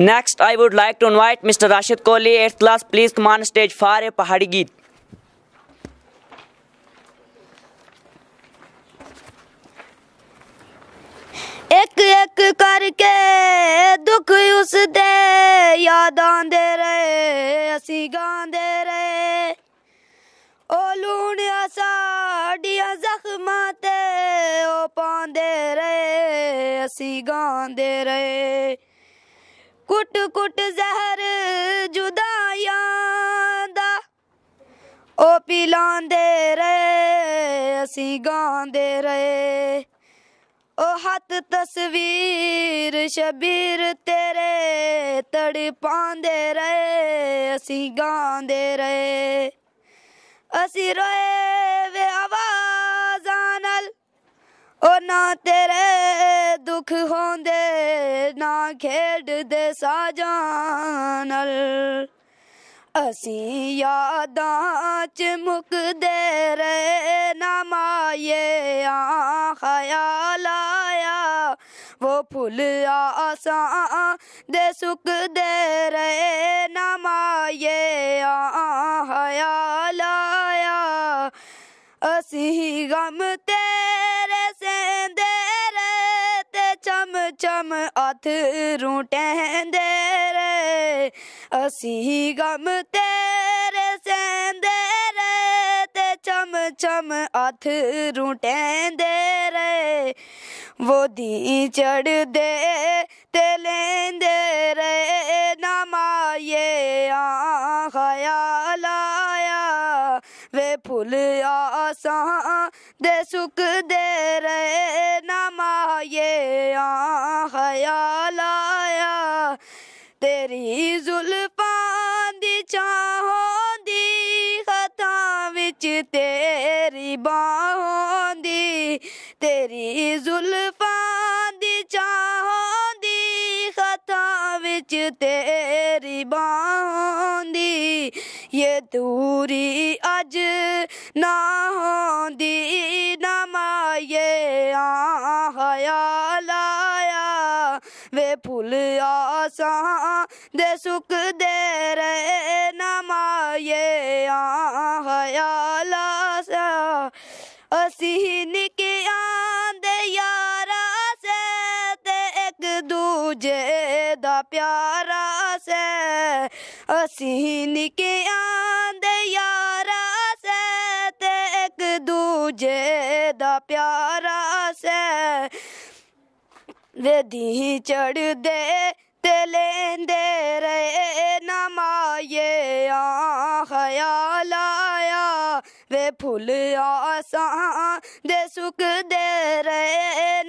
Next, I would like to invite Mr. Rashid Kohli, 8th class. Please come on stage for a Pahadi Geet. एक एक करके दुख उस दे याद आंदे रहे असी गांदे रहे ओ लूणिया साडिया जख्मां ते ओ पांदे रहे असी गांदे रहे ਕੁੱਟ ਕੁੱਟ ਜ਼ਹਿਰ ਜੁਦਾਈਆਂ ਦਾ ਉਹ ਲਾਂਦੇ ਰਹੇ ਅਸੀਂ ਗਾਉਂਦੇ ਰਹੇ ਉਹ ਹੱਥ ਤਸਵੀਰ ਸ਼ਬੀਰ ਤੇਰੇ ਤੜਪਾਉਂਦੇ ਰਹੇ ਅਸੀਂ ਗਾਉਂਦੇ ਰਹੇ ਅਸੀਂ ਰੋਏ ਵੇ ਆਵਾਜ਼ਾਂ ਨਾਲ ਉਹ ਨਾ ਤੇਰੇ ਦੁੱਖ ਹੁੰਦੇ ਨਾ ਖੇਡਦੇ ਸਾਜਾਨਲ ਅਸੀਂ ਯਾਦਾਂ ਚ ਮੁਕਦੇ ਰਹੇ ਨਾ ਮਾਏ ਆ ਖਿਆਲ ਆਇਆ वो फुल आसा दे सुख दे रहे नमाये हया लाया असी गम ते ਚਮ ਅਥਰੂ ਟਹਿੰਦੇ ਰੇ ਅਸੀਂ ਗਮ ਤੇਰੇ ਸਹਿੰਦੇ ਰੇ ਤੇ चम ਚਮ ਅਥਰੂ ਟਹਿੰਦੇ ਰੇ वो दी चढ़ दे ते लेंदे रे नमाये आ आया वे फुल आसा दे सुख दे रे नमाये आ ਤੇਰੀ ਜ਼ੁਲਫਾਂ ਦੀ ਚਾਹੋਂ ਦੀ ਖਤਾ ਵਿੱਚ ਤੇਰੀ ਬਾਹਾਂ ਦੀ ਇਹ ਦੂਰੀ ਅੱਜ ਨਾ ਹੁੰਦੀ ਨਾ ਮਾਏ ਆ ਹਯਾ ਲਾਇਆ ਵੇ ਫੁੱਲ ਆਸਾਂ ਦੇ ਸੁੱਕ ਦੇ ਰਹੇ ਨਾ ਮਾਏ तुझे दा प्यारा से असीं निके आंदे यारा से ते एक दूजे दा प्यारा से वे दी चढ़ दे ते लेंदे रहे नमाये आ ख्याल आया वे फूल आसा दे सुख दे रे